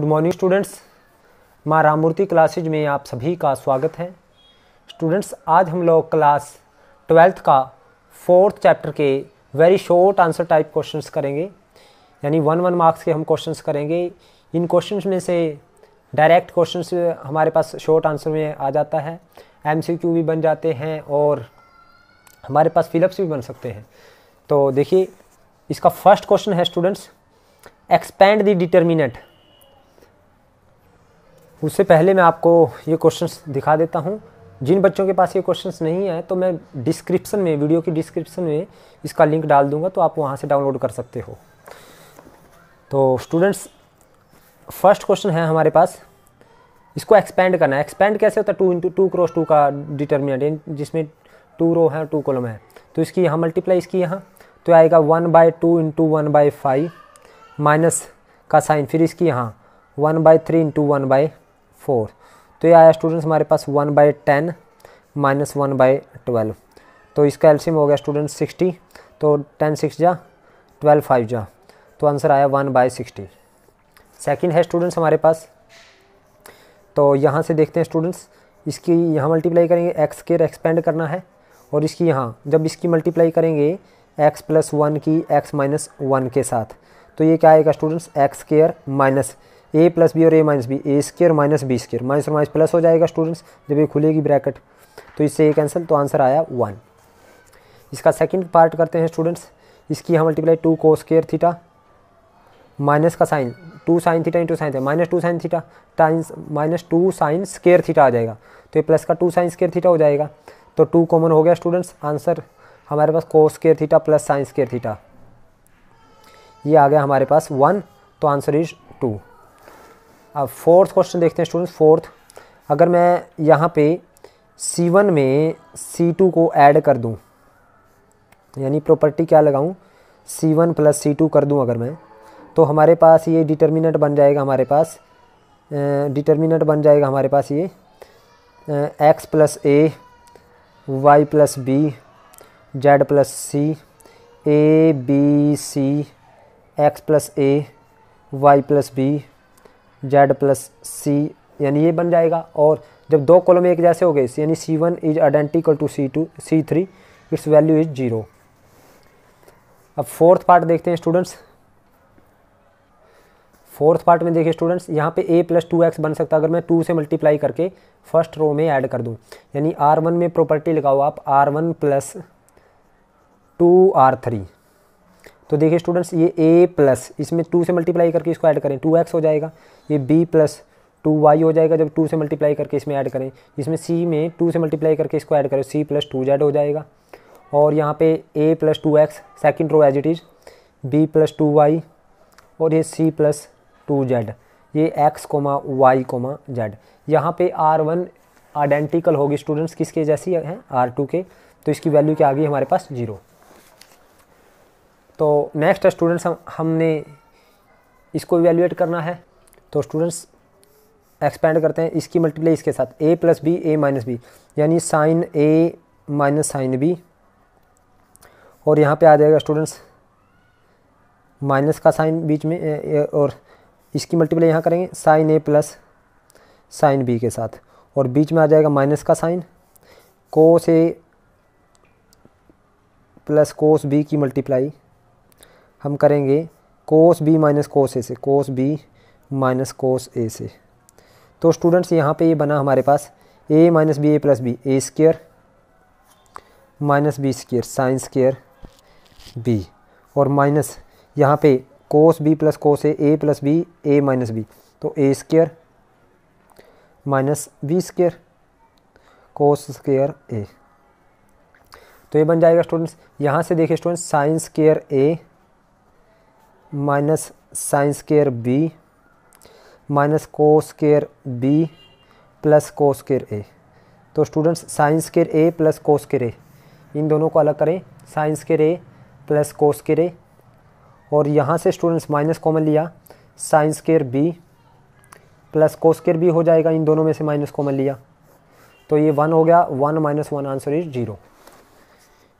good morning students माँ Ramamurthy classes में आप सभी का स्वागत है स्टूडेंट्स आज हम लोग क्लास ट्वेल्थ का फोर्थ चैप्टर के very short answer type questions करेंगे यानी वन वन मार्क्स के हम क्वेश्चंस करेंगे इन क्वेश्चंस में से डायरेक्ट क्वेश्चंस हमारे पास शॉर्ट आंसर में आ जाता है एम भी बन जाते हैं और हमारे पास फिलअप्स भी बन सकते हैं तो देखिए इसका फर्स्ट क्वेश्चन है स्टूडेंट्स एक्सपैंड द डिटर्मिनेंट उससे पहले मैं आपको ये क्वेश्चंस दिखा देता हूँ जिन बच्चों के पास ये क्वेश्चंस नहीं आए तो मैं डिस्क्रिप्सन में वीडियो की डिस्क्रिप्सन में इसका लिंक डाल दूँगा तो आप वहाँ से डाउनलोड कर सकते हो तो स्टूडेंट्स फर्स्ट क्वेश्चन है हमारे पास इसको एक्सपेंड करना है एक्सपेंड कैसे होता है two into two cross two का डिटर्मिनेंट जिसमें टू रो है टू कॉलम है तो इसकी यहाँ मल्टीप्लाई इसकी यहाँ तो आएगा one by two into one by five minus का साइन फिर इसकी यहाँ one by three into one by four तो ये आया स्टूडेंट्स हमारे पास one by ten minus one by twelve तो इसका एल्सियम हो गया स्टूडेंट सिक्सटी तो टेन सिक्स जा ट्वेल्व फाइव जा तो आंसर आया वन बाई सिक्सटी सेकेंड है स्टूडेंट्स हमारे पास तो यहाँ से देखते हैं स्टूडेंट्स इसकी यहाँ मल्टीप्लाई करेंगे एक्स के एक्सपेंड करना है और इसकी यहाँ जब इसकी मल्टीप्लाई करेंगे एक्स प्लस वन की एक्स माइनस वन के साथ तो ये क्या आएगा students x square minus a plus b और a minus b a square minus b square minus और माइनस प्लस हो जाएगा स्टूडेंट्स जब ये खुलेगी ब्रैकेट तो इससे ये कैंसिल तो आंसर आया वन इसका सेकंड पार्ट करते हैं स्टूडेंट्स इसकी हम multiply two cos square theta minus का sign two sine theta into sine theta minus two sine theta times minus two sine square theta आ जाएगा तो ये प्लस का टू साइन स्केयर थीटा हो जाएगा तो टू कॉमन हो गया स्टूडेंट्स आंसर हमारे पास cos square theta plus sine square theta ये आ गया हमारे पास वन तो आंसर इज टू अब फोर्थ क्वेश्चन देखते हैं स्टूडेंट्स फोर्थ अगर मैं यहाँ पे सी वन में सी टू को ऐड कर दूँ यानी प्रॉपर्टी क्या लगाऊँ C one plus C two कर दूँ अगर मैं तो हमारे पास ये डिटर्मिनेट बन जाएगा हमारे पास डिटर्मिनेट बन जाएगा हमारे पास ये x plus a y plus b z plus c A B c x plus a y plus b z plus c यानी ये बन जाएगा और जब दो कॉलम एक जैसे हो गए यानी C one is identical to C two C three it's value is zero अब फोर्थ पार्ट देखते हैं स्टूडेंट्स फोर्थ पार्ट में देखिए स्टूडेंट्स यहाँ पे a प्लस टू एक्स बन सकता है अगर मैं टू से मल्टीप्लाई करके फर्स्ट रो में ऐड कर दूँ यानी आर वन में प्रॉपर्टी लगाओ आप R one plus two R three तो देखिए स्टूडेंट्स ये ए प्लस इसमें टू से मल्टीप्लाई करके इसको ऐड करें टू एक्स हो जाएगा ये बी प्लस टू वाई हो जाएगा जब टू से मल्टीप्लाई करके इसमें ऐड करें इसमें सी में टू से मल्टीप्लाई करके इसको ऐड करें सी प्लस टू जेड हो जाएगा और यहाँ पे a plus two x second row as it is b plus two y और ये सी प्लस टू जेड ये x comma y comma z यहाँ पर आर वन आइडेंटिकल होगी स्टूडेंट्स किसके जैसी है आर टू के तो इसकी वैल्यू क्या आ गई हमारे पास जीरो तो नेक्स्ट है स्टूडेंट्स हम हमने इसको इवेल्युएट करना है तो स्टूडेंट्स एक्सपेंड करते हैं इसकी मल्टीप्लाई इसके साथ a plus b a minus b यानी sine a minus sine b और यहाँ पे आ जाएगा स्टूडेंट्स माइनस का साइन बीच में ए, ए, और इसकी मल्टीप्लाई यहाँ करेंगे sine a plus sine b के साथ और बीच में आ जाएगा माइनस का साइन कोस ए प्लस कोस बी की मल्टीप्लाई हम करेंगे कोस बी माइनस कोस ए से कोस बी माइनस कोस ए से तो स्टूडेंट्स यहाँ पे ये बना हमारे पास a minus b a plus b a square minus b square sine square b और माइनस यहाँ पे cos B plus cos a a plus b a minus b तो a square minus b square cos square a तो ये बन जाएगा students यहाँ से देखिए students sine square a minus sine square b minus cos square b plus cos square a तो students science square a plus cos square a इन दोनों को अलग करें sine square a plus cos square a और यहाँ से students minus common लिया sine square b plus cos square b हो जाएगा इन दोनों में से माइनस कॉमन लिया तो ये वन हो गया one minus one answer is zero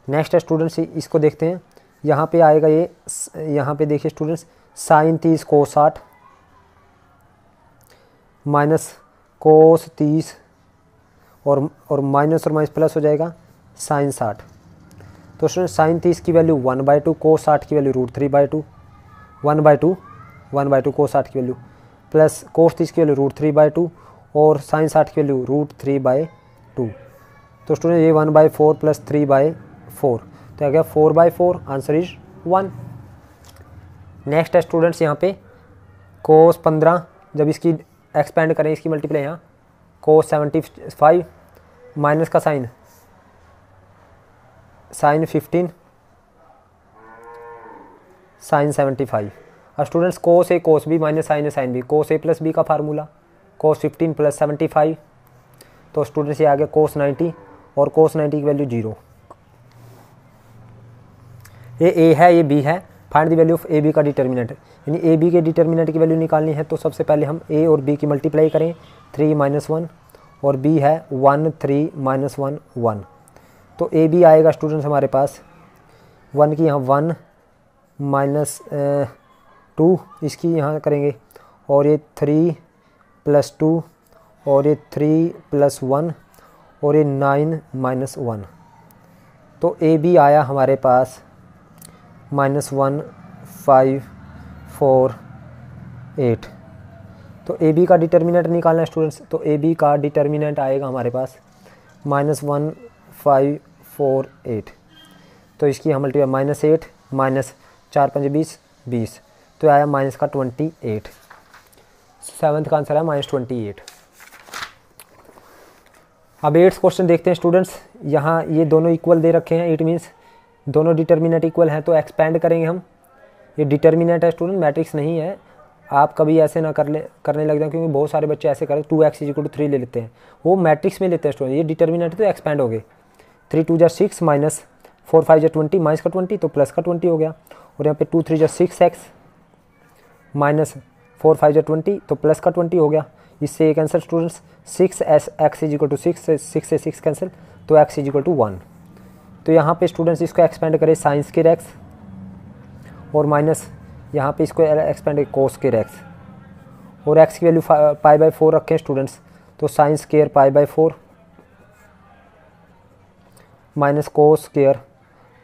next students इसको देखते हैं यहाँ पे आएगा ये यहाँ पे देखिए स्टूडेंट्स साइन तीस को साठ माइनस कोस तीस और और माइनस और माइनस प्लस हो जाएगा साइन साठ तो स्टूडेंट साइन तीस की वैल्यू वन बाई टू को साठ की value root three by two one by two one by two को साठ की वैल्यू प्लस कोस तीस की value root three by two और साइन साठ की value root three by two तो स्टूडेंट ये one by four plus three by four तो आ गया four by four answer is one next है स्टूडेंट्स यहाँ पे कोस पंद्रह जब इसकी एक्सपेंड करें इसकी मल्टीप्लाई यहाँ कोस सेवेंटी फाइव माइनस का sine sine fifteen sine seventy five और students cos A cos B minus sine A sine B cos A plus B का formula cos fifteen plus seventy five तो students ये आ गया cos ninety और cos ninety की value zero ये A है ये बी है find the value of A B का डिटर्मिनेंट यानी ए बी के डिटर्मिनेंट की वैल्यू निकालनी है तो सबसे पहले हम ए और बी की मल्टीप्लाई करें थ्री माइनस वन और बी है one three minus one one तो ए बी आएगा स्टूडेंट्स हमारे पास वन की यहाँ वन माइनस टू इसकी यहाँ करेंगे और ये थ्री प्लस टू और ये थ्री प्लस वन और ये नाइन माइनस वन तो ए बी आया हमारे पास minus one five four eight तो ए बी का डिटर्मिनेंट निकालना है स्टूडेंट्स तो ए बी का डिटर्मिनेंट आएगा हमारे पास minus one five four eight तो इसकी हम मल्टीप्लाई माइनस एट माइनस चार पाँच बीस बीस तो आया माइनस का ट्वेंटी एट सेवन्थ का आंसर है माइनस ट्वेंटी एट अब एट्थ क्वेश्चन देखते हैं स्टूडेंट्स यहाँ ये दोनों इक्वल दे रखे हैं एट मीन्स दोनों डिटर्मिनेट इक्वल हैं तो एक्सपेंड करेंगे हम ये डिटर्मिनेट है स्टूडेंट मैट्रिक्स नहीं है आप कभी ऐसे ना कर ले करने लग जाए क्योंकि बहुत सारे बच्चे ऐसे करें two x is equal to three ले लेते हैं वो मैट्रिक्स में लेते हैं स्टूडेंट ये डिटर्मिनेट तो एक्सपेंड हो गए थ्री टू जै सिक्स माइनस फोर फाइव जै ट्वेंटी माइनस का ट्वेंटी तो प्लस का ट्वेंटी हो गया और यहाँ पे टू थ्री जै six x minus four five जै ट्वेंटी तो प्लस का ट्वेंटी हो गया इससे एक आंसर स्टूडेंट्स सिक्स एस x is equal to six six से सिक्स कैंसिल तो एक्स इजिकल टू वन तो यहाँ पे स्टूडेंट्स इसको एक्सपेंड करें साइंस के रैक्स और माइनस यहाँ पे इसको एक्सपेंड करें कोर्स के रैक्स और एक्स की वैल्यू पाई बाई फोर रखें स्टूडेंट्स तो sine square pi by four minus cos square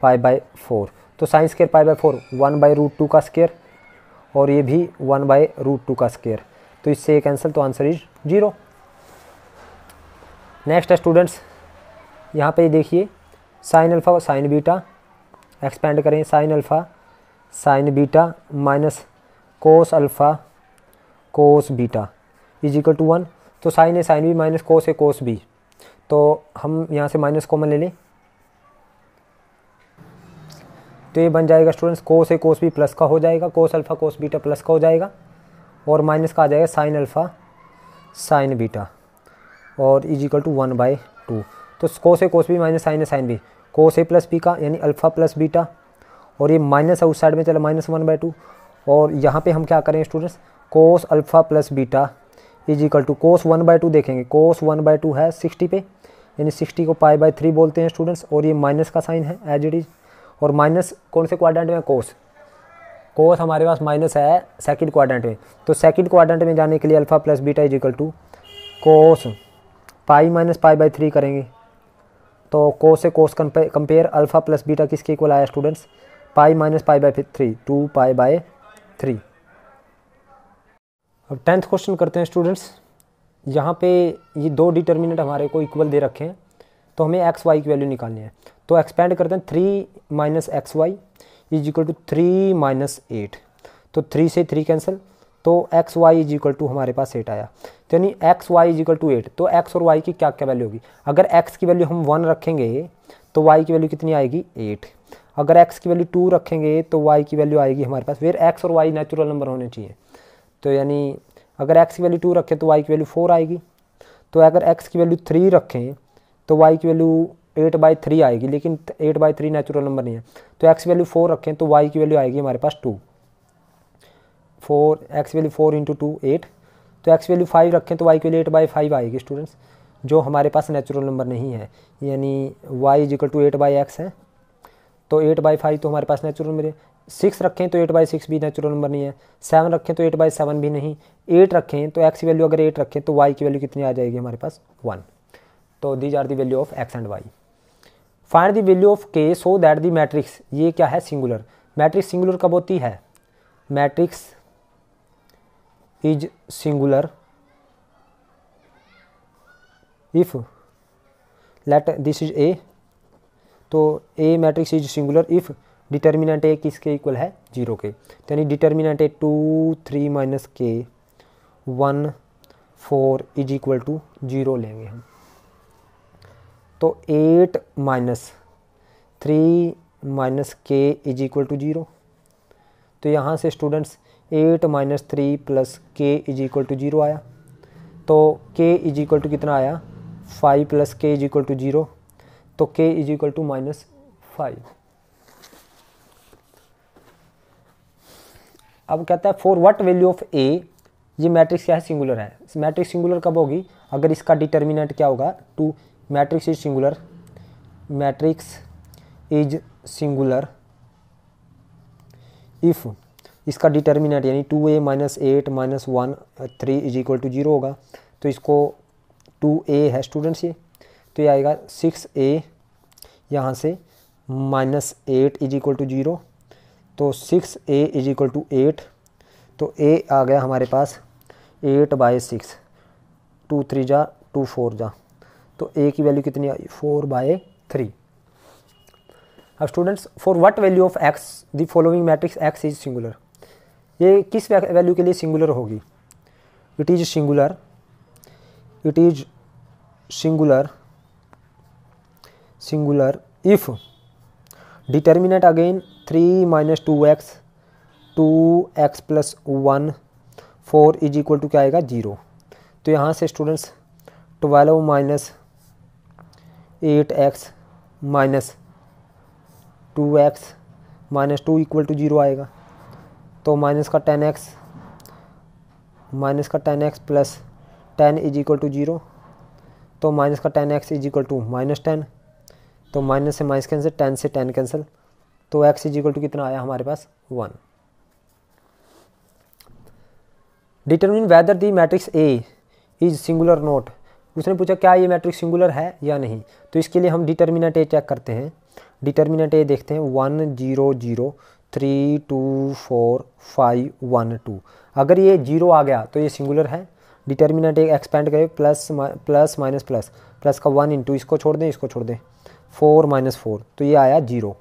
pi by four तो sine square pi by four one by root two का स्केयर और ये भी वन बाई रूट टू का square तो इससे कैंसिल तो आंसर इज जीरो नेक्स्ट है स्टूडेंट्स यहाँ पे देखिए साइन अल्फ़ा और साइन बीटा एक्सपेंड करें sine alpha sine beta minus cos alpha cos beta is equal to one तो sine A sine B minus cos A cos B तो हम यहाँ से माइनस कॉमन ले लें तो ये बन जाएगा students cos A cos B plus का हो जाएगा cos alpha cos beta plus का हो जाएगा और माइनस का आ जाएगा साइन अल्फ़ा साइन बीटा और is equal to one by two तो cos A cos B minus sine A sine B cos A plus B का यानी अल्फ़ा प्लस बीटा और ये माइनस है उस साइड में चले माइनस वन बाई टू और यहाँ पे हम क्या करें students cos alpha plus beta is equal to cos one by two देखेंगे कोस वन बाई टू है सिक्सटी पे यानी सिक्सटी को पाई बाई थ्री बोलते हैं स्टूडेंट्स और ये माइनस का साइन है एज इट इज़ और माइनस कौन से क्वाड्रेंट में कोस कोस हमारे पास माइनस है सेकेंड क्वाड्रेंट में तो सेकेंड क्वाड्रेंट में जाने के लिए alpha plus beta is equal to cos pi minus pi by three करेंगे तो कोस से cos compare alpha plus beta किसके इक्वल आया students pi minus pi by three two pi by three अब टेंथ क्वेश्चन करते हैं स्टूडेंट्स यहाँ पे ये दो डिटर्मिनेंट हमारे को इक्वल दे रखे हैं तो हमें एक्स वाई की वैल्यू निकालनी है तो एक्सपेंड करते हैं three minus x y is equal to three minus eight तो थ्री से थ्री कैंसिल तो x y is equal to हमारे पास एट आया यानी x y is equal to eight तो एक्स और वाई की क्या क्या वैल्यू होगी अगर एक्स की वैल्यू हम वन रखेंगे तो वाई की वैल्यू कितनी आएगी एट अगर एक्स की वैल्यू टू रखेंगे तो वाई की वैल्यू आएगी हमारे पास फिर एक्स और वाई नेचुरल नंबर होने चाहिए तो यानी अगर एक्स की वैल्यू टू रखें तो वाई की वैल्यू फोर आएगी तो अगर एक्स की वैल्यू थ्री रखें तो वाई की वैल्यू एट बाई थ्री आएगी लेकिन eight by three natural number नहीं है तो एक्स वैल्यू फोर रखें तो वाई की वैल्यू आएगी हमारे पास two four x value four into two eight तो एक्स वैल्यू फाइव रखें तो वाई की वैल्यू एट बाई फाइव आएगी स्टूडेंट्स जो हमारे पास नेचुरल नंबर नहीं है यानी y is equal to eight by x है तो एट बाई फाइव तो हमारे पास नेचुरल नंबर है सिक्स रखें तो एट बाई सिक्स भी नेचुरल नंबर नहीं है सेवन रखें तो एट बाई सेवन भी नहीं एट रखें तो एक्स की वैल्यू अगर एट रखें तो वाई की वैल्यू कितनी आ जाएगी हमारे पास वन तो these are the value of x and y find the value of K so that the matrix ये क्या है सिंगुलर मैट्रिक्स सिंगुलर कब होती है matrix is singular if let this is A तो A matrix is singular if determinant A किसके इक्वल है जीरो के तो यानी determinant A two three minus K one four is equal to zero लेंगे हम तो eight minus three minus K is equal to zero तो यहाँ से students eight minus three plus K is equal to zero आया तो K is equal to कितना आया five plus K is equal to zero तो K is equal to minus five अब कहता है for what value of A ये matrix क्या है सिंगुलर है मैट्रिक्स सिंगुलर कब होगी अगर इसका डिटर्मिनेंट क्या होगा to matrix is singular matrix is singular if इसका डिटर्मिनेट यानी two A minus eight minus one three is equal to zero होगा तो इसको टू ए है स्टूडेंट्स ये तो ये आएगा सिक्स ए यहाँ से minus eight is equal to zero तो six A is equal to eight तो ए आ गया हमारे पास eight by six two three जा टू फोर जा तो ए की वैल्यू कितनी आई फोर बाय थ्री अब students for what value of x the following matrix x is singular ये किस वैल्यू के लिए सिंगुलर होगी it is singular it is singular singular if determinate again three minus two x two x plus one four is equal to क्या आएगा zero तो यहाँ से students twelve minus eight x minus two x minus two equal to zero आएगा तो minus का ten x minus का ten x plus ten is equal to zero तो माइनस का ten x is equal to minus ten तो minus से minus cancel ten से ten cancel तो एक्स इज इक्वल टू कितना आया हमारे पास one determine whether the matrix A is singular not उसने पूछा क्या ये मैट्रिक्स सिंगुलर है या नहीं तो इसके लिए हम डिटर्मिनेट ए चेक करते हैं डिटर्मिनेट ए देखते हैं one zero zero three two four five one two अगर ये जीरो आ गया तो ये सिंगुलर है डिटर्मिनेंट एक एक्सपेंड करें plus plus minus plus plus का वन इंटू इसको छोड़ दें इसको छोड़ दें फोर माइनस फोर तो ये आया zero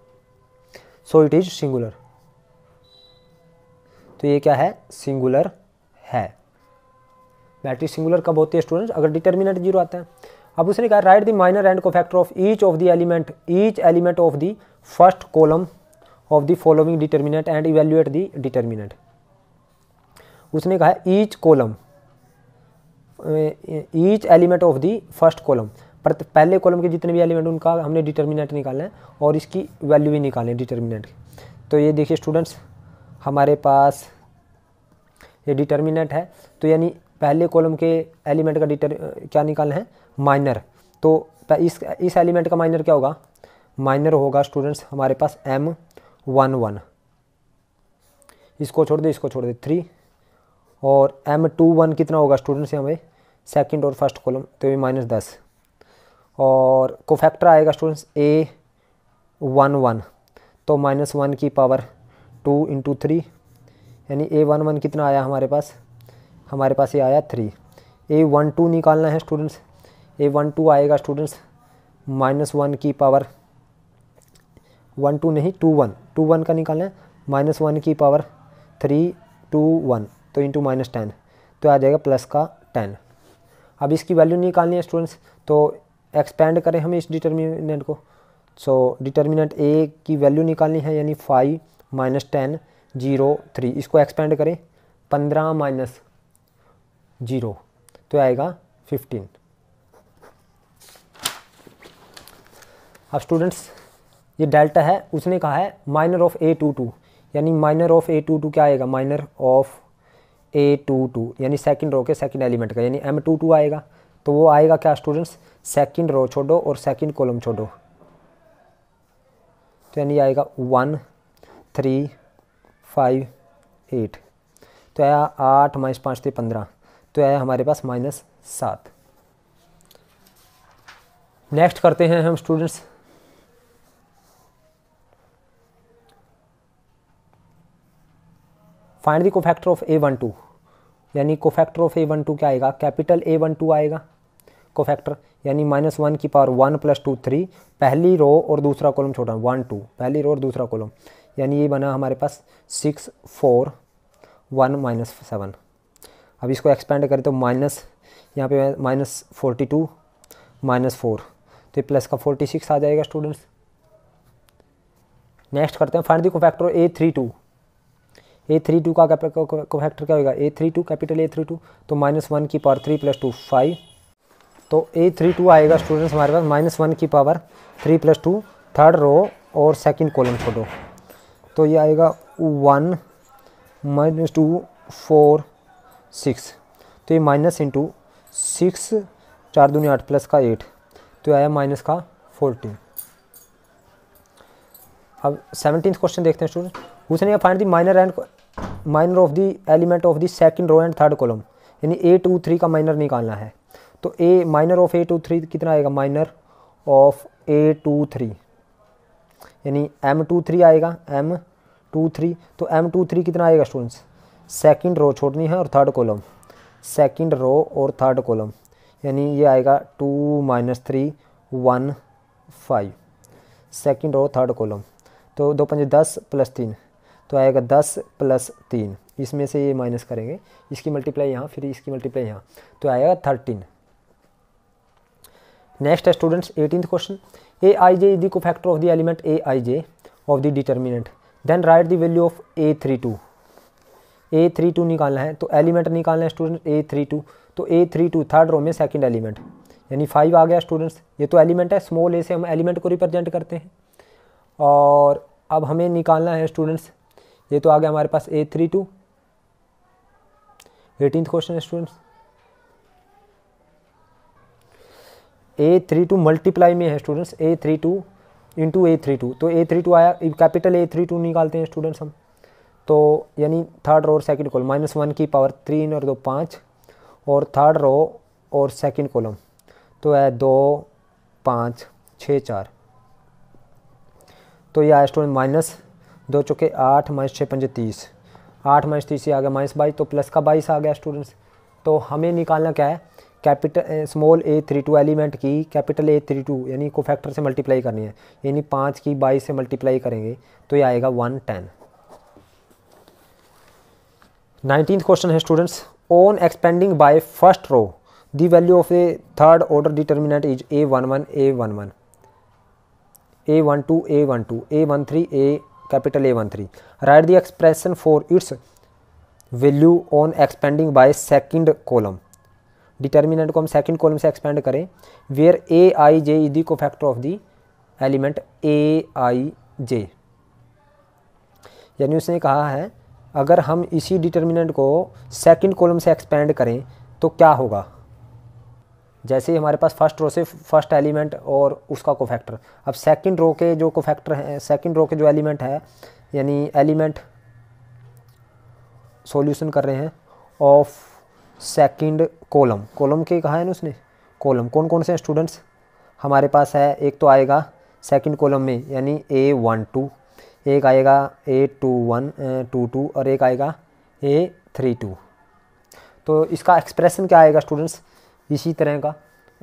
so it is singular तो ये क्या है सिंगुलर है मैट्रिक्स सिंगुलर कब होती है स्टूडेंट अगर डिटर्मिनेंट जीरो आता है अब उसने कहा write the minor and cofactor of each of the element each element of the first column of the following determinant and evaluate the determinant उसने कहा each column each element of the first column पर पहले column के जितने भी element उनका हमने determinant निकालना है और इसकी वैल्यू भी निकाले डिटर्मिनेंट तो ये देखिए स्टूडेंट्स हमारे पास ये डिटर्मिनेंट है तो यानी पहले कॉलम के एलिमेंट का डिटर क्या निकालना है माइनर तो इस इस एलिमेंट का माइनर क्या होगा माइनर होगा स्टूडेंट्स हमारे पास एम वन वन इसको छोड़ दे इसको छोड़ दे थ्री और एम टू वन कितना होगा स्टूडेंट से हमें सेकंड और फर्स्ट कॉलम तो ये माइनस दस और कोफैक्टर आएगा स्टूडेंट्स ए वन वन तो माइनस वन की पावर टू इंटू थ्री यानी ए वन वन कितना आया हमारे पास हमारे पास ये आया थ्री ए वन टू निकालना है स्टूडेंट्स ए वन टू आएगा स्टूडेंट्स माइनस वन की पावर वन टू नहीं टू वन टू वन का निकालें माइनस वन की पावर थ्री टू वन तो इंटू माइनस टेन तो आ जाएगा प्लस का टेन अब इसकी वैल्यू निकालनी है स्टूडेंट्स तो एक्सपेंड करें हमें इस डिटर्मिनेंट को सो डिटर्मिनेंट ए की वैल्यू निकालनी है यानी five minus ten zero three इसको एक्सपेंड करें पंद्रह माइनस जीरो तो आएगा फिफ्टीन अब स्टूडेंट्स ये डेल्टा है उसने कहा है minor of A two two यानी minor of A two two क्या आएगा minor of A two two यानी सेकेंड रो के सेकेंड एलिमेंट का यानी एम टू टू आएगा तो वो आएगा क्या स्टूडेंट्स सेकेंड रो छोड़ो और सेकेंड कॉलम छोड़ो तो यानी आएगा वन थ्री फाइव एट तो आया आठ माइनस पाँच थे तो पंद्रह तो आया हमारे पास माइनस सात नेक्स्ट करते हैं हम students find the cofactor of A one two यानी cofactor of A one two क्या आएगा कैपिटल ए वन टू आएगा कोफैक्टर यानी माइनस वन की power one plus two three पहली रो और दूसरा कॉलम छोटा वन टू पहली रो और दूसरा कॉलम यानी ये बना हमारे पास six four one minus seven अब इसको एक्सपेंड करें तो माइनस यहाँ पे minus forty two minus four तो प्लस का फोर्टी सिक्स आ जाएगा स्टूडेंट्स नेक्स्ट करते हैं find the cofactor A three two A three two का फैक्टर क्या होगा A three two capital A three two तो माइनस वन की power three plus two five तो ए थ्री टू आएगा स्टूडेंट्स हमारे पास माइनस वन की power three plus two third row और सेकंड कॉलम फोटो तो ये आएगा one minus two four six तो ये माइनस इंटू सिक्स चार दूनी आठ प्लस का एट तो आया माइनस का फोर्टीन अब सेवनटीन क्वेश्चन देखते हैं स्टूडेंट उसने find the minor and minor of the element of the second row and third column यानी ए टू थ्री का माइनर निकालना है तो A minor of A two three कितना आएगा minor of A two three यानी M two three आएगा M two three तो एम टू थ्री कितना आएगा स्टूडेंट्स सेकंड रो छोड़नी है और थर्ड कॉलम सेकंड रो और थर्ड कॉलम यानी ये आएगा two minus three one five second row third column तो दो पंजे दस प्लस तीन तो आएगा दस प्लस तीन इसमें से ये माइनस करेंगे इसकी मल्टीप्लाई यहाँ फिर इसकी मल्टीप्लाई यहाँ तो आएगा थर्टीन नेक्स्ट है students eighteen question A I J the cofactor of the element A I J of the determinant then write the value of A three two A three two निकालना है तो element निकालना है student ए three two तो A three two third row में second element यानी five आ गया स्टूडेंट्स ये तो एलिमेंट है स्मॉल ए से हम एलिमेंट को रिप्रेजेंट करते हैं और अब हमें निकालना है स्टूडेंट्स ये तो आ गया हमारे पास A three two eighteen question students A three two multiply में है students A three two into A three two तो ए थ्री टू आया कैपिटल ए थ्री टू निकालते हैं स्टूडेंट्स हम तो यानी थर्ड रो और सेकंड कॉलम माइनस वन की पावर थ्री और दो पाँच और थर्ड रो और सेकंड कॉलम तो है दो पाँच छः चार तो यह आया स्टूडेंट माइनस दो चुके आठ माइनस छः पंजे तीस आठ माइनस तीस ही आ गया माइनस बाईस तो प्लस का बाईस आ गया स्टूडेंट्स तो हमें निकालना क्या है capital small A three two element की कैपिटल ए थ्री टू यानी को फैक्टर से मल्टीप्लाई करनी है यानी पाँच की बाईस से मल्टीप्लाई करेंगे तो ये आएगा वन टेन नाइनटीन क्वेश्चन है students on expanding by first row the value of A third order determinant is A one one A one one A one two A one two A one three A capital A one three write the expression for its value on expanding by second column determinant को हम second column से expand करें where A I J is the cofactor of the element A I J यानी उसने कहा है अगर हम इसी डिटर्मिनेंट को सेकंड कॉलम से एक्सपेंड करें तो क्या होगा जैसे ही हमारे पास फर्स्ट रो से फर्स्ट एलिमेंट और उसका कोफैक्टर अब सेकंड रो के जो कोफैक्टर हैं सेकंड रो के जो एलिमेंट है यानी एलिमेंट सॉल्यूशन कर रहे हैं ऑफ सेकंड कॉलम कॉलम के कहा है ना उसने कॉलम कौन कौन से हैं स्टूडेंट्स हमारे पास है एक तो आएगा सेकंड कॉलम में यानी ए वन टू एक आएगा A two one two two और एक आएगा ए थ्री टू तो इसका एक्सप्रेशन क्या आएगा स्टूडेंट्स इसी तरह का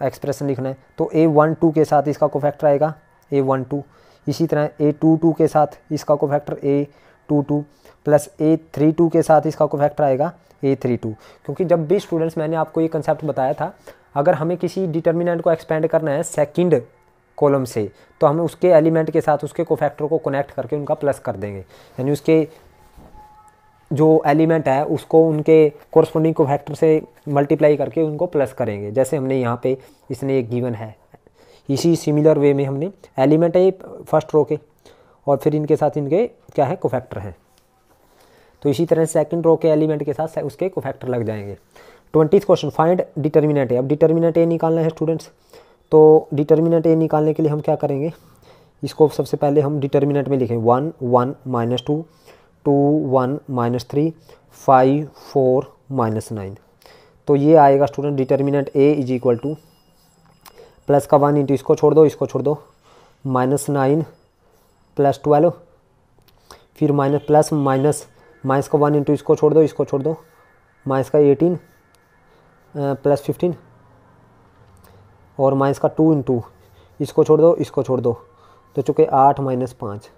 एक्सप्रेशन लिखना है तो ए वन टू के साथ इसका कोफैक्टर आएगा ए वन टू इसी तरह ए टू टू के साथ इसका cofactor A two two plus A three two के साथ इसका कोफैक्टर आएगा ए थ्री टू क्योंकि जब भी स्टूडेंट्स मैंने आपको ये कंसेप्ट बताया था अगर हमें किसी डिटर्मिनेंट को एक्सपेंड करना है सेकेंड कॉलम से तो हम उसके एलिमेंट के साथ उसके कोफैक्टर को कनेक्ट करके उनका प्लस कर देंगे यानी उसके जो एलिमेंट है उसको उनके कोरस्पोंडिंग को फैक्टर से मल्टीप्लाई करके उनको प्लस करेंगे जैसे हमने यहाँ पे इसने एक गिवन है इसी सिमिलर वे में हमने एलिमेंट है फर्स्ट रो के और फिर इनके साथ इनके क्या है कोफैक्टर हैं तो इसी तरह सेकंड रो के एलिमेंट के साथ उसके कोफैक्टर लग जाएंगे twenty question find determinant A अब डिटर्मिनेट ए निकालना है स्टूडेंट्स तो डिटर्मिनेट ए निकालने के लिए हम क्या करेंगे इसको सबसे पहले हम डिटर्मिनेंट में लिखें one one minus two two one minus three five four minus nine तो ये आएगा student determinant A is equal to plus का वन इंटू इसको छोड़ दो इसको छोड़ दो माइनस नाइन प्लस ट्वेल्व फिर माइनस प्लस माइनस माइनस का वन इंटू इसको छोड़ दो इसको छोड़ दो माइनस का एटीन प्लस फिफ्टीन और माइनस का टू इंटू इसको छोड़ दो इसको छोड़ दो तो चूँकि आठ माइनस पाँच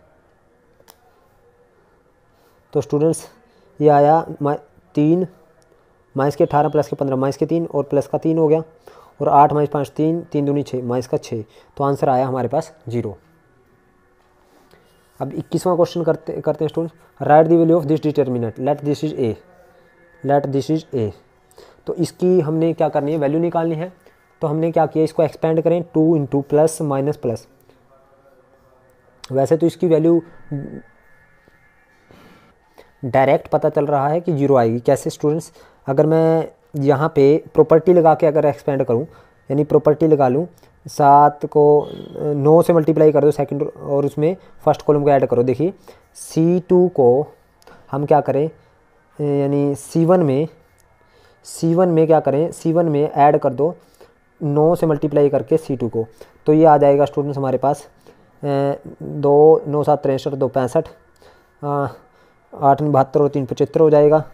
तो स्टूडेंट्स ये आया मा तीन माइनस के अठारह प्लस के पंद्रह माइनस के तीन और प्लस का तीन हो गया और आठ माइनस पाँच तीन तीन दूनी छः माइनस का छः तो आंसर आया हमारे पास जीरो अब इक्कीसवां क्वेश्चन करते करते हैं students write the value of this determinant let this is A let this is A तो इसकी हमने क्या करनी है वैल्यू निकालनी है तो हमने क्या किया इसको एक्सपेंड करें two into plus minus plus वैसे तो इसकी वैल्यू डायरेक्ट पता चल रहा है कि जीरो आएगी कैसे स्टूडेंट्स अगर मैं यहाँ पे प्रॉपर्टी लगा के अगर एक्सपेंड करूँ यानी प्रॉपर्टी लगा लूँ सात को नौ से मल्टीप्लाई कर दो सेकंड और उसमें फर्स्ट कॉलम को ऐड करो देखिए सी टू को हम क्या करें यानी सी वन में सी वन में क्या करें सी वन में ऐड कर दो नौ से मल्टीप्लाई करके सी टू को तो ये आ जाएगा स्टूडेंट्स हमारे पास दो नौ सात तिरसठ दो पैंसठ आठ में बहत्तर और तीन पचहत्तर हो जाएगा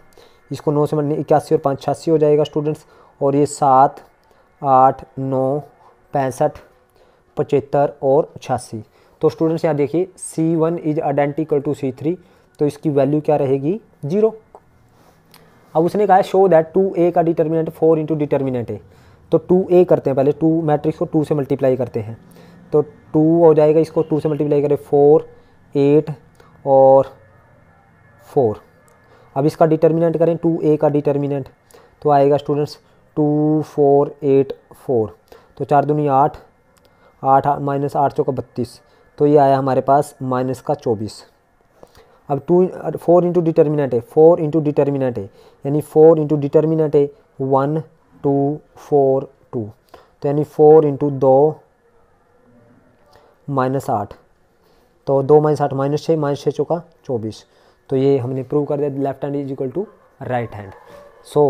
इसको नौ से मैंने इक्यासी और पाँच छियासी हो जाएगा स्टूडेंट्स और ये सात आठ नौ पैंसठ पचहत्तर और छियासी तो स्टूडेंट्स यहाँ देखिए C one is identical to C three तो इसकी वैल्यू क्या रहेगी जीरो अब उसने कहा है शो दैट टू ए का determinant four into determinant A तो टू ए करते हैं पहले टू मैट्रिक्स को टू से मल्टीप्लाई करते हैं तो टू हो जाएगा इसको टू से मल्टीप्लाई करें फोर एट और फोर अब इसका डिटर्मिनेंट करें टू ए का डिटर्मिनेंट तो आएगा students two four eight four तो चार दूनी आठ आठ माइनस आठ सौ का बत्तीस तो ये आया हमारे पास माइनस का चौबीस अब टू फोर इंटू डिटर्मिनेंट है फोर इंटू डिटर्मिनेंट है यानी फोर इंटू डिटर्मिनेंट है वन टू फोर टू तो यानी फोर इंटू दो माइनस आठ तो दो माइनस आठ माइनस छः माइनस छः चौका चौबीस तो ये हमने प्रूव कर दिया left hand is equal to right hand so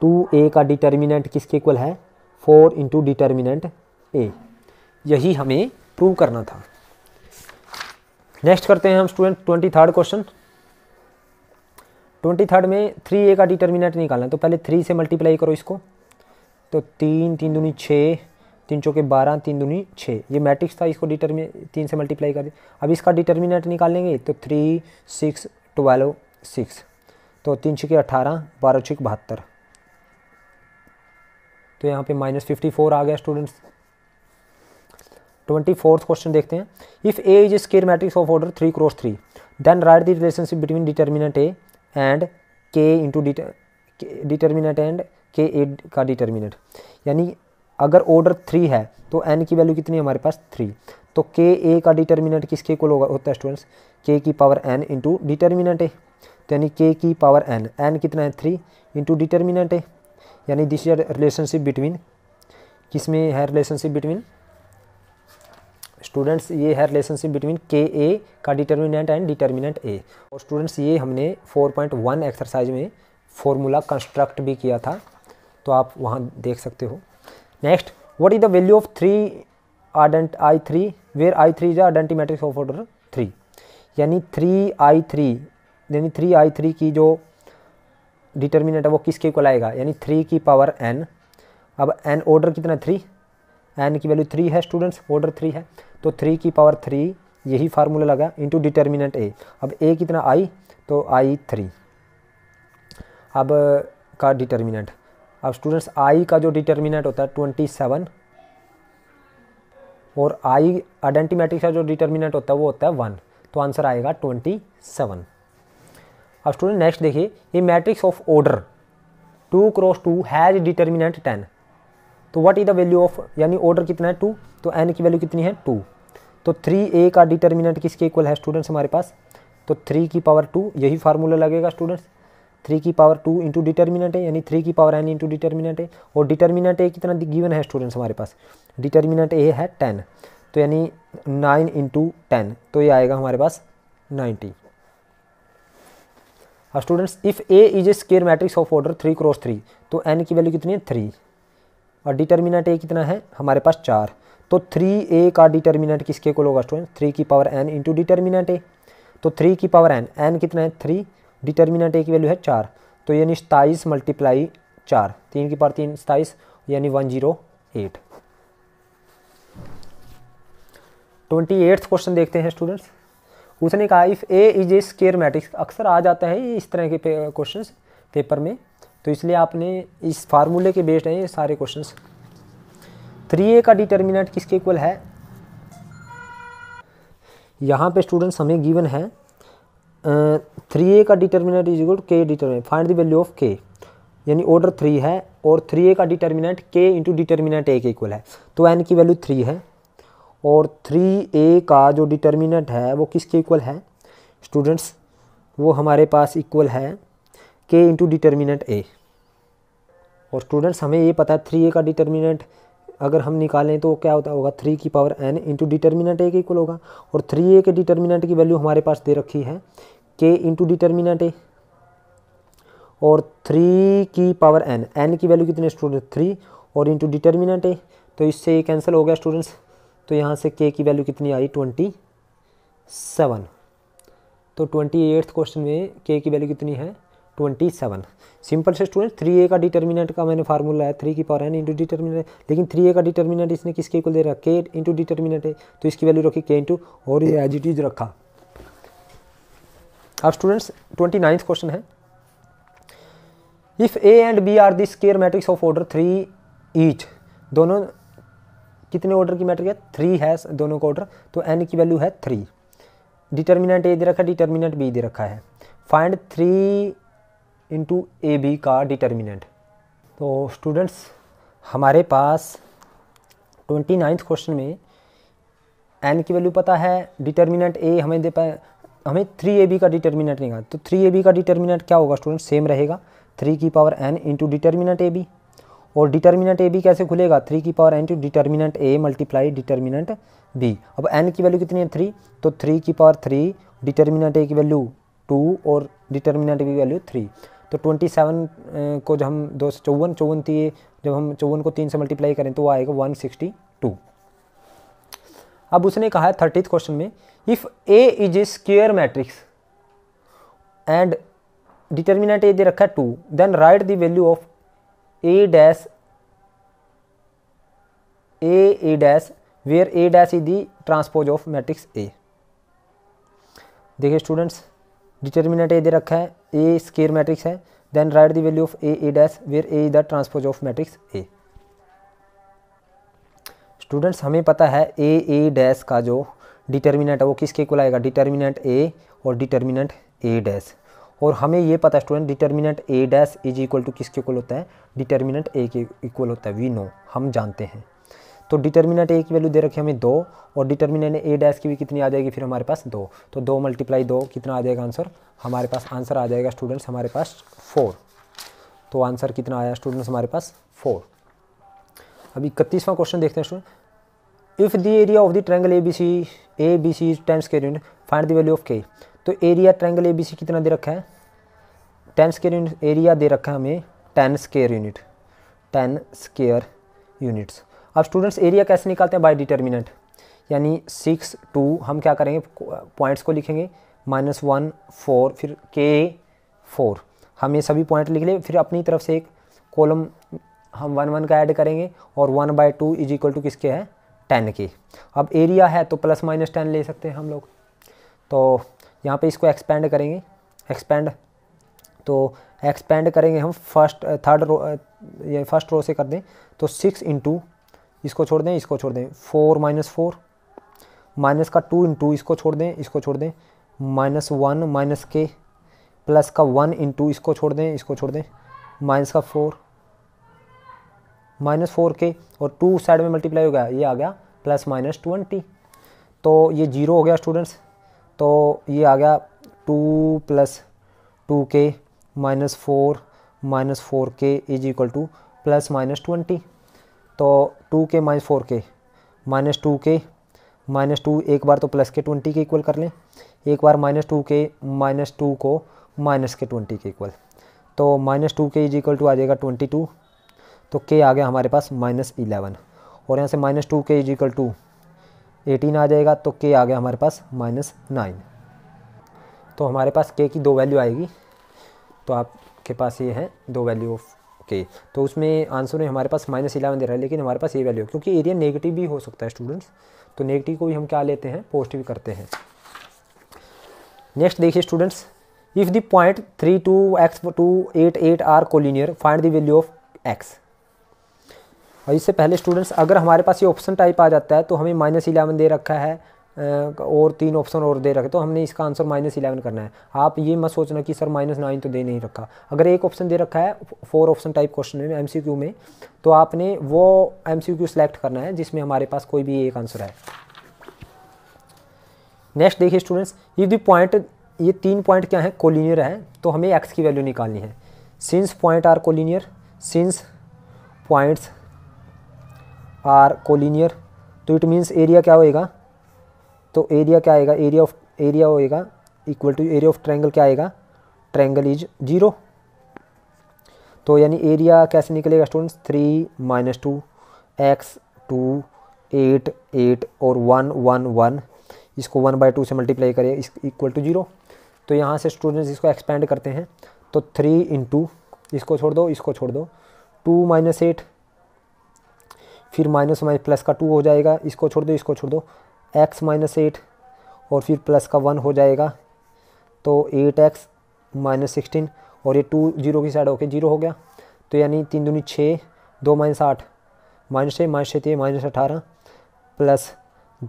two A का डिटर्मिनेंट किसके इक्वल है फोर इंटू डिटर्मिनेंट ए यही हमें प्रूव करना था नेक्स्ट करते हैं हम student twenty third question twenty third में थ्री ए का डिटर्मिनेंट निकालना है तो पहले थ्री से मल्टीप्लाई करो इसको तो तीन तीन दूनी छः तीन चौके बारह तीन दूनी छः ये मैट्रिक्स था इसको डिटर्मिन तीन से मल्टीप्लाई कर दिया अब इसका डिटर्मिनेट निकालेंगे तो थ्री सिक्स ट्वेल्व सिक्स तो तीन छिके अठारह बारह छिक बहत्तर तो यहाँ पे माइनस फिफ्टी फोर आ गया स्टूडेंट्स ट्वेंटी फोर्थ क्वेश्चन देखते हैं if A is square matrix of order three cross three then write the relationship between determinant A and K into determinant and K A का determinant यानी अगर order three है तो N की value कितनी है हमारे पास थ्री तो के ए का डिटर्मिनेंट किसके को होगा होता है स्टूडेंट्स के की पावर एन इंटू डिटर्मिनेंट है तो यानी के की पावर एन एन कितना है थ्री इंटू डिटर्मिनेंट है यानी दिस इज रिलेशनशिप बिटवीन किस में है रिलेशनशिप बिटवीन स्टूडेंट्स ये है रिलेशनशिप बिटवीन के ए का डिटर्मिनेंट एंड डिटर्मिनेंट ए और स्टूडेंट्स ये हमने 4.1 एक्सरसाइज में फॉर्मूला कंस्ट्रक्ट भी किया था तो आप वहाँ देख सकते हो next what is the value of three आडेंट I three where I three is identity matrix of order three यानी थ्री आई थ्री यानी थ्री आई थ्री की जो डिटर्मिनेंट है वो किसके को लाएगा यानी थ्री की पावर एन अब एन ऑर्डर कितना थ्री एन की वैल्यू थ्री है स्टूडेंट्स ऑर्डर थ्री है तो थ्री की पावर थ्री यही फार्मूला लगा इनटू डिटर्मिनेंट ए अब ए कितना आई तो आई थ्री अब का डिटर्मिनेंट अब स्टूडेंट्स आई का जो डिटर्मिनेंट होता है ट्वेंटी सेवन और आई आइडेंटी मैट्रिक्स का जो डिटर्मिनेंट होता है वो होता है वन तो आंसर आएगा ट्वेंटी सेवन अब स्टूडेंट नेक्स्ट देखिए ये matrix of order two cross two has determinant ten तो what is the value of यानी ऑर्डर कितना है टू तो एन की वैल्यू कितनी है टू तो थ्री ए का डिटर्मिनेंट किसके इक्वल है स्टूडेंट्स हमारे पास तो थ्री की पावर टू यही फार्मूला लगेगा स्टूडेंट्स थ्री की पावर टू इंटू डिटर्मिनेंट है यानी थ्री की पावर एन इंटू डिटर्मिनेंट है और डिटर्मिनेंट ए कितना गिवन है स्टूडेंट्स हमारे पास डिटर्मिनेंट ए है टेन तो यानी नाइन इंटू टेन तो ये आएगा हमारे पास ninety students if A is A square matrix of order three cross three तो एन की वैल्यू कितनी है थ्री और डिटर्मिनेंट ए कितना है हमारे पास चार तो थ्री ए का डिटर्मिनेंट किसके को लोग स्टूडेंट थ्री की power N into determinant A तो थ्री की पावर एन एन कितना है थ्री डिटर्मिनेंट ए की वैल्यू है चार तो यानी सताइस मल्टीप्लाई चार तीन की पार तीन सताइस यानी one zero eight twenty eighth question देखते हैं स्टूडेंट्स उसने कहा if A is A square matrix अक्सर आ जाता है इस तरह के क्वेश्चन पे, पेपर में तो इसलिए आपने इस फार्मूले के बेस्ड हैं ये सारे क्वेश्चन थ्री ए का डिटर्मिनेंट किसके इक्वल है यहाँ पे स्टूडेंट्स हमें गिवन है थ्री ए का determinant is equal to K determinant find the value of K यानी ऑर्डर थ्री है और थ्री ए का डिटर्मिनेंट के into determinant A K equal है तो एन की वैल्यू थ्री है और थ्री ए का जो डिटर्मिनेंट है वो किसके इक्वल है स्टूडेंट्स वो हमारे पास इक्वल है के इंटू डिटर्मिनेंट ए और स्टूडेंट्स हमें ये पता है थ्री ए का डिटर्मिनेंट अगर हम निकालें तो क्या होता होगा थ्री की power N into determinant A K equal होगा और थ्री ए के डिटर्मिनेंट की वैल्यू हमारे पास दे रखी है के इंटू डिटर्मिनेंट ए और थ्री की पावर एन एन की वैल्यू कितने स्टूडेंट थ्री और इंटू डिटर्मिनेंट ए तो इससे ये कैंसिल हो गया स्टूडेंट्स तो यहाँ से के की वैल्यू कितनी आई ट्वेंटी सेवन तो ट्वेंटी एट्थ क्वेश्चन में के की वैल्यू कितनी है ट्वेंटी सेवन सिंपल से स्टूडेंट थ्री ए का डिटर्मिनेंट का मैंने फार्मूला है थ्री की पावर एन इंटू डिटर्मिनेंट लेकिन थ्री ए का डिटर्मिनेंट इसने किसके इक्वल दे रहा के इंटू डिटर्मिनेंट है तो इसकी वैल्यू रखी के इंटू और ये एज इट इज रखा अब स्टूडेंट्स ट्वेंटी नाइन्थ क्वेश्चन है if A and B are the square matrix of order three each दोनों कितने ऑर्डर की मैट्रिक है थ्री है दोनों का ऑर्डर तो एन की वैल्यू है थ्री डिटर्मिनेंट ए दे रखा है डिटर्मिनेंट बी दे रखा है find three into A B का डिटर्मिनेंट तो स्टूडेंट्स हमारे पास ट्वेंटी नाइन्थ क्वेश्चन में एन की वैल्यू पता है डिटर्मिनेंट ए हमें दे पाए हमें थ्री ए बी का डिटर्मिनेंट नहीं तो थ्री ए बी का डिटर्मिनेंट क्या होगा स्टूडेंट सेम रहेगा थ्री की power N into determinant A B और डिटर्मिनेंट ए बी कैसे खुलेगा थ्री की power N to determinant A multiply determinant B अब एन की वैल्यू कितनी है थ्री तो थ्री की पावर थ्री डिटर्मिनेंट ए की वैल्यू टू और डिटर्मिनेंट बी वैल्यू थ्री तो 27 को जब हम दो सौ चौवन चौवन थी जब हम चौवन को तीन से मल्टीप्लाई करें तो वो आएगा 162 अब उसने कहा है थर्टी क्वेश्चन में if A is A square matrix and determinant A दे रखा है two then write the value of A dash A A dash where A dash is the transpose of matrix A देखिए students determinant A दे रखा है A square matrix है then write the value of A A dash where A is the transpose of matrix A students हमें पता है ए A dash का जो डिटर्मिनेंट है वो किसके को आएगा डिटर्मिनेंट ए और डिटर्मिनेंट ए डैश और हमें ये पता है student determinant A dash is equal to किसके इक्वल होता है डिटर्मिनेंट ए के इक्वल होता है वी नो हम जानते हैं तो डिटर्मिनेंट ए की वैल्यू दे रखी है हमें दो और डिटर्मिनेंट ए डैश की भी कितनी आ जाएगी फिर हमारे पास दो तो दो मल्टीप्लाई दो कितना आ जाएगा आंसर हमारे पास आंसर आ जाएगा स्टूडेंट्स हमारे पास फोर तो आंसर कितना आया स्टूडेंट्स हमारे पास फोर अब इकतीसवां क्वेश्चन देखते हैं student if the area of the triangle A B C A B C ten square unit find the value of K तो area triangle A B C कितना दे रखा है टेन स्केयर यूनिट एरिया दे रखा है हमें ten square unit ten square units अब स्टूडेंट्स एरिया कैसे निकालते हैं बाय डिटर्मिनेंट यानी सिक्स टू हम क्या करेंगे पॉइंट्स को लिखेंगे माइनस वन फोर फिर के फोर हम ये सभी पॉइंट लिख लें फिर अपनी तरफ से एक कॉलम हम वन वन का ऐड करेंगे और one by two is equal to किसके है टेन के अब एरिया है तो प्लस माइनस टेन ले सकते हैं हम लोग तो यहाँ पे इसको एक्सपेंड करेंगे एक्सपेंड तो एक्सपेंड करेंगे हम फर्स्ट थर्ड रो ये फर्स्ट रो से कर दें तो सिक्स इंटू इसको छोड़ दें इसको छोड़ दें फोर माइनस फोर माइनस का टू इंटू इसको छोड़ दें इसको छोड़ दें minus one minus k plus का वन इंटू इसको छोड़ दें इसको छोड़ दें माइनस का फोर माइनस फोर के और टू साइड में मल्टीप्लाई हो गया ये आ गया प्लस माइनस ट्वेंटी तो ये जीरो हो गया स्टूडेंट्स तो ये आ गया two plus two k minus four minus four k is equal to plus minus twenty तो two k minus four k minus two k minus two एक बार तो प्लस के ट्वेंटी के इक्वल कर लें एक बार minus two k minus two को minus k twenty k equal तो minus two k is equal to आ जाएगा ट्वेंटी टू तो के आ गया हमारे पास माइनस इलेवन और यहाँ से minus two k is equal to eighteen आ जाएगा तो के आ गया हमारे पास माइनस नाइन तो हमारे पास के की दो वैल्यू आएगी तो आपके पास ये है दो वैल्यू ऑफ ओके तो उसमें आंसर में हमारे पास माइनस इलेवन दे रहा है लेकिन हमारे पास ये वैल्यू क्योंकि एरिया नेगेटिव भी हो सकता है स्टूडेंट्स तो नेगेटिव को भी हम क्या लेते हैं पॉजिटिव करते हैं नेक्स्ट देखिए students if the point three two x two eight eight are collinear find the value of x और इससे पहले स्टूडेंट्स अगर हमारे पास ये ऑप्शन टाइप आ जाता है तो हमें माइनस इलेवन दे रखा है और तीन ऑप्शन और दे रखे तो हमने इसका आंसर माइनस इलेवन करना है आप ये मत सोचना कि सर माइनस नाइन तो दे नहीं रखा अगर एक ऑप्शन दे रखा है फोर ऑप्शन टाइप क्वेश्चन में एमसीक्यू में तो आपने वो एमसीक्यू सिलेक्ट करना है जिसमें हमारे पास कोई भी एक आंसर है नेक्स्ट देखिए स्टूडेंट्स ये पॉइंट ये तीन पॉइंट क्या है कोलिनियर है तो हमें एक्स की वैल्यू निकालनी है since point are collinear since points are collinear तो इट मीन्स एरिया क्या होएगा तो एरिया क्या आएगा एरिया ऑफ एरिया होएगा equal to area of triangle क्या आएगा ट्रैंगल इज जीरो तो यानी एरिया कैसे निकलेगा students three minus two x two eight eight और वन वन वन इसको वन बाई टू से मल्टीप्लाई करें इस इक्वल टू जीरो तो यहाँ से स्टूडेंट्स इसको एक्सपेंड करते हैं तो थ्री इंटू इसको छोड़ दो इसको छोड़ दो टू माइनस एट फिर माइनस माइनस प्लस का टू हो जाएगा इसको छोड़ दो इसको छोड़ दो एक्स माइनस एट और फिर प्लस का वन हो जाएगा तो एट एक्स माइनस सिक्सटीन और ये टू जीरो की साइड होके जीरो हो गया तो यानी तीन दूनी छः दो माइनस आठ माइनस छः माइनस छः माइनस तो अठारह प्लस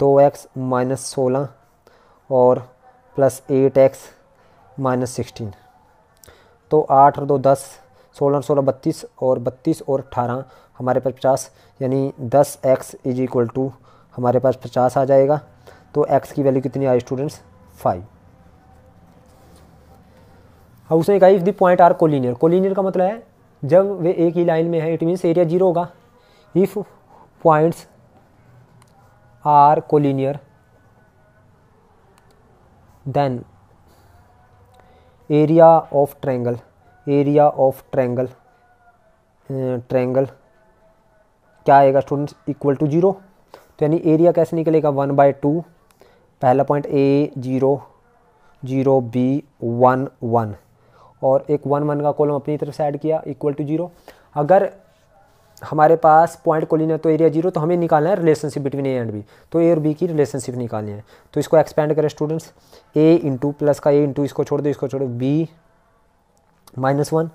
दो एक्स माइनस सोलह और plus eight x minus sixteen तो आठ और दो दस सोलह सोलह बत्तीस और बत्तीस और अठारह हमारे पास पचास यानी दस एक्स इज इक्वल टू हमारे पास पचास आ जाएगा तो एक्स की वैल्यू कितनी आई स्टूडेंट्स फाइव अब उसने कहा if the point are collinear collinear का मतलब है जब वे एक ही लाइन में है इट मीन्स एरिया जीरो होगा if points are collinear then area of triangle area of triangle triangle क्या आएगा स्टूडेंट्स इक्वल टू जीरो तो यानी एरिया कैसे निकलेगा वन बाय टू पहला point a zero zero b one one और एक वन वन का कॉलम अपनी तरफ से ऐड किया इक्वल टू जीरो अगर हमारे पास पॉइंट कोलिन है तो एरिया जीरो तो हमें निकालना है relationship between a and b तो ए और बी की रिलेशनशिप निकालनी है तो इसको एक्सपेंड करें स्टूडेंट्स ए इंटू प्लस का ए इंटू तो इसको छोड़ दो इसको छोड़ दो बी माइनस वन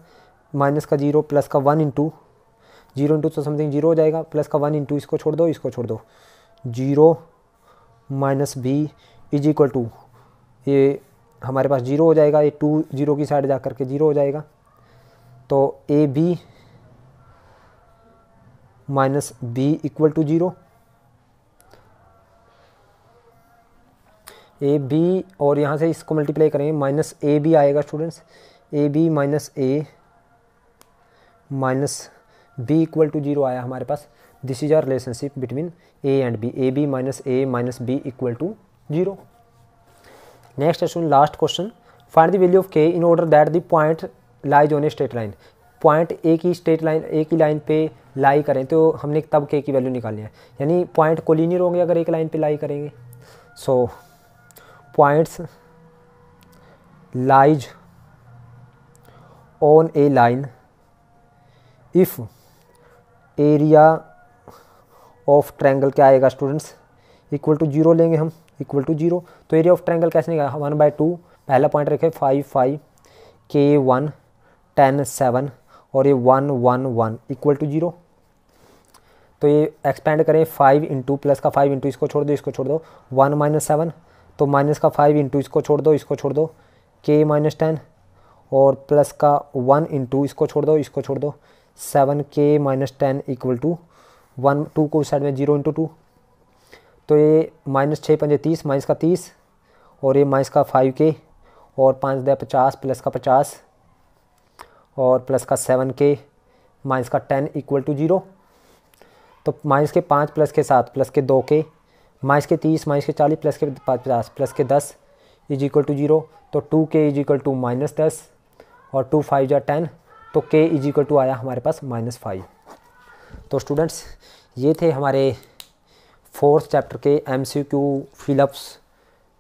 माइनस का जीरो प्लस का वन इंटू जीरो इंटू तो समथिंग जीरो हो जाएगा प्लस का वन इंटू इसको छोड़ दो इसको छोड़ दो zero minus b is equal to ये हमारे पास जीरो हो जाएगा ये टू जीरो की साइड जा कर के जीरो हो जाएगा तो ए b minus b equal to zero a B और यहाँ से इसको मल्टीप्लाई करेंगे माइनस ए बी आएगा students a b minus a minus b equal to zero आया हमारे पास this is our relationship between a and b a b minus a minus b equal to zero next सुन last question find the value of k in order that the point lies on a straight line point a की straight line ए की line पे लाई करें तो हमने तब के की वैल्यू निकालनी है यानी पॉइंट कोलिनियर होंगे अगर एक लाइन पे लाई करेंगे so points lies on a line if area of triangle क्या आएगा स्टूडेंट्स इक्वल टू जीरो लेंगे हम इक्वल टू जीरो तो एरिया ऑफ ट्रैंगल कैसे निकाला वन बाई टू पहला पॉइंट रखे five five k one ten seven और ये one one one equal to zero तो ये एक्सपेंड करें फाइव इंटू प्लस का फाइव इंटू इसको छोड़ दो इसको छोड़ दो वन माइनस सेवन तो माइनस का फाइव इंटू इसको छोड़ दो इसको छोड़ दो के माइनस टेन और प्लस का वन इंटू इसको छोड़ दो इसको छोड़ दो seven k minus ten equal to one two को साइड में जीरो इंटू टू तो ये माइनस छः पंजे तीस माइनस का तीस और ये माइनस का फाइव के और पाँच दया पचास प्लस का पचास और प्लस का सेवन तो के माइनस का टेन इक्वल टू जीरो तो माइनस के पाँच प्लस के सात प्लस के दो के माइनस के तीस माइनस के चालीस प्लस के पचास प्लस के दस इज इक्वल टू जीरो तो two k is equal to minus दस और टू फाइव या टेन तो के इज इक्वल टू आया हमारे पास माइनस फाइव तो स्टूडेंट्स ये थे हमारे फोर्थ चैप्टर के एम सी क्यू फिलअप्स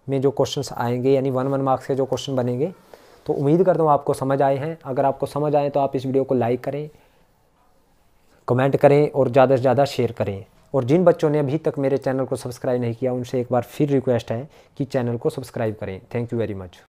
में जो क्वेश्चंस आएंगे यानी वन वन मार्क्स के जो क्वेश्चन बनेंगे तो उम्मीद करता हूँ आपको समझ आए हैं अगर आपको समझ आए तो आप इस वीडियो को लाइक करें कमेंट करें और ज़्यादा से ज़्यादा शेयर करें और जिन बच्चों ने अभी तक मेरे चैनल को सब्सक्राइब नहीं किया उनसे एक बार फिर रिक्वेस्ट है कि चैनल को सब्सक्राइब करें थैंक यू वेरी मच